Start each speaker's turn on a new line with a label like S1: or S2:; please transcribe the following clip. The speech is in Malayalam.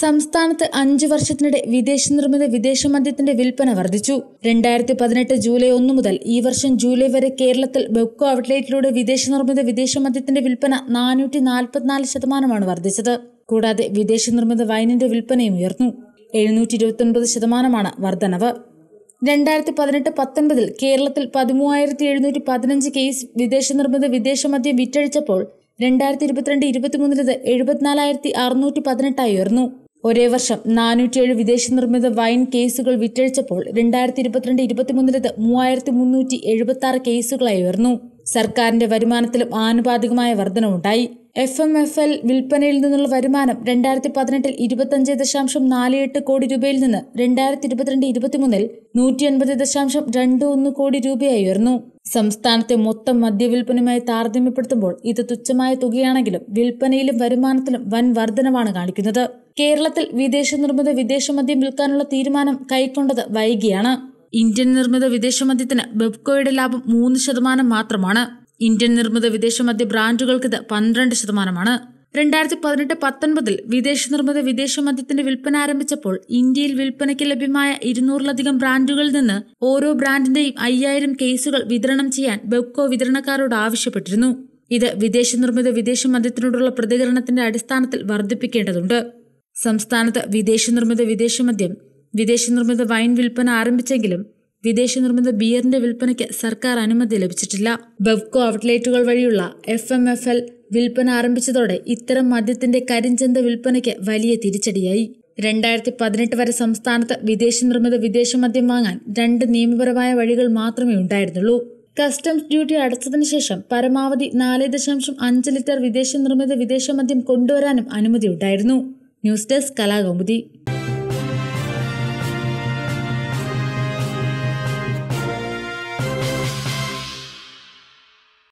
S1: സംസ്ഥാനത്ത് അഞ്ചു വർഷത്തിനിടെ വിദേശ നിർമ്മിത വിദേശ മദ്യത്തിന്റെ വിൽപ്പന വർദ്ധിച്ചു രണ്ടായിരത്തി പതിനെട്ട് ജൂലൈ ഒന്ന് മുതൽ ഈ വർഷം ജൂലൈ വരെ കേരളത്തിൽ ബെക്കോ ഔട്ട്ലെറ്റിലൂടെ വിദേശ നിർമ്മിത വിദേശ മദ്യത്തിന്റെ വിൽപ്പന നാനൂറ്റി നാൽപ്പത്തിനാല് ശതമാനമാണ് വർദ്ധിച്ചത് കൂടാതെ വിദേശ നിർമ്മിത വൈനിന്റെ വിൽപ്പനയും ഉയർന്നു എഴുന്നൂറ്റി ഇരുപത്തിയൊൻപത് ശതമാനമാണ് വർധനവ് രണ്ടായിരത്തി പതിനെട്ട് പത്തൊൻപതിൽ കേരളത്തിൽ പതിമൂവായിരത്തി എഴുന്നൂറ്റി പതിനഞ്ച് കേസ് വിദേശ നിർമ്മിത വിദേശ മദ്യം വിറ്റഴിച്ചപ്പോൾ രണ്ടായിരത്തി ഇരുപത്തിരണ്ട് ഇരുപത്തിമൂന്നിലത് എഴുപത്തിനാലായിരത്തി അറുന്നൂറ്റി പതിനെട്ടായി ഉയർന്നു ഒരേ വർഷം നാനൂറ്റിയേഴ് വിദേശ നിർമ്മിത വൈൻ കേസുകൾ വിറ്റഴിച്ചപ്പോൾ രണ്ടായിരത്തി ഇരുപത്തിരണ്ട് ഇരുപത്തിമൂന്നിലത് മൂവായിരത്തി മുന്നൂറ്റി എഴുപത്തി ആറ് കേസുകളായി ഉയർന്നു സർക്കാരിന്റെ വരുമാനത്തിലും ആനുപാതികമായ വർധനവുണ്ടായി എഫ് എം എഫ് എൽ വിൽപ്പനയിൽ നിന്നുള്ള വരുമാനം രണ്ടായിരത്തി പതിനെട്ടിൽ ഇരുപത്തഞ്ച് ദശാംശം നാല് എട്ട് കോടി രൂപയിൽ നിന്ന് രണ്ടായിരത്തി ഇരുപത്തിരണ്ട് ഇരുപത്തിമൂന്നിൽ നൂറ്റി അൻപത് ദശാംശം രണ്ട് ഒന്ന് കോടി രൂപയായി ഉയർന്നു സംസ്ഥാനത്തെ മൊത്തം മദ്യവിൽപ്പനയുമായി താരതമ്യപ്പെടുത്തുമ്പോൾ ഇത് തുച്ഛമായ തുകയാണെങ്കിലും വിൽപ്പനയിലും വരുമാനത്തിലും വൻ വർധനവാണ് കാണിക്കുന്നത് കേരളത്തിൽ വിദേശ നിർമ്മിത വിദേശ മദ്യം വിൽക്കാനുള്ള തീരുമാനം കൈക്കൊണ്ടത് വൈകിയാണ് ഇന്ത്യൻ നിർമ്മിത വിദേശമദ്യത്തിന് ബെബ്കോയുടെ ലാഭം മൂന്ന് ശതമാനം മാത്രമാണ് ഇന്ത്യൻ നിർമ്മിത വിദേശമദ്യ ബ്രാൻഡുകൾക്ക് ഇത് പന്ത്രണ്ട് ശതമാനമാണ് രണ്ടായിരത്തി പതിനെട്ട് പത്തൊൻപതിൽ വിദേശ നിർമ്മിത വിദേശ മദ്യത്തിന്റെ വിൽപ്പന ആരംഭിച്ചപ്പോൾ ഇന്ത്യയിൽ വിൽപ്പനയ്ക്ക് ലഭ്യമായ ഇരുന്നൂറിലധികം ബ്രാൻഡുകളിൽ നിന്ന് ഓരോ ബ്രാൻഡിന്റെയും അയ്യായിരം കേസുകൾ വിതരണം ചെയ്യാൻ ബെബ്കോ വിതരണക്കാരോട് ആവശ്യപ്പെട്ടിരുന്നു ഇത് വിദേശ നിർമ്മിത വിദേശ മദ്യത്തിനോടുള്ള പ്രതികരണത്തിന്റെ അടിസ്ഥാനത്തിൽ വർദ്ധിപ്പിക്കേണ്ടതുണ്ട് സംസ്ഥാനത്ത് വിദേശ നിർമ്മിത വിദേശ മദ്യം വിദേശ നിർമ്മിത വൈൻ വിൽപ്പന ആരംഭിച്ചെങ്കിലും വിദേശ നിർമ്മിത ബിയറിന്റെ വിൽപ്പനയ്ക്ക് സർക്കാർ അനുമതി ലഭിച്ചിട്ടില്ല ബെവ്കോ ഔട്ട്ലെറ്റുകൾ വഴിയുള്ള എഫ് എം എഫ് എൽ വിൽപ്പന ആരംഭിച്ചതോടെ ഇത്തരം മദ്യത്തിന്റെ കരിഞ്ചന്ത വിൽപ്പനയ്ക്ക് വലിയ തിരിച്ചടിയായി രണ്ടായിരത്തി പതിനെട്ട് വരെ സംസ്ഥാനത്ത് വിദേശ നിർമ്മിത വിദേശ മദ്യം വാങ്ങാൻ രണ്ട് നിയമപരമായ വഴികൾ മാത്രമേ ഉണ്ടായിരുന്നുള്ളൂ കസ്റ്റംസ് ഡ്യൂട്ടി അടച്ചതിനു ശേഷം പരമാവധി നാല് ദശാംശം അഞ്ച് ലിറ്റർ വിദേശ നിർമ്മിത വിദേശ മദ്യം കൊണ്ടുവരാനും അനുമതി ഉണ്ടായിരുന്നു ന്യൂസ് ഡെസ്ക് കലാകൗമുദി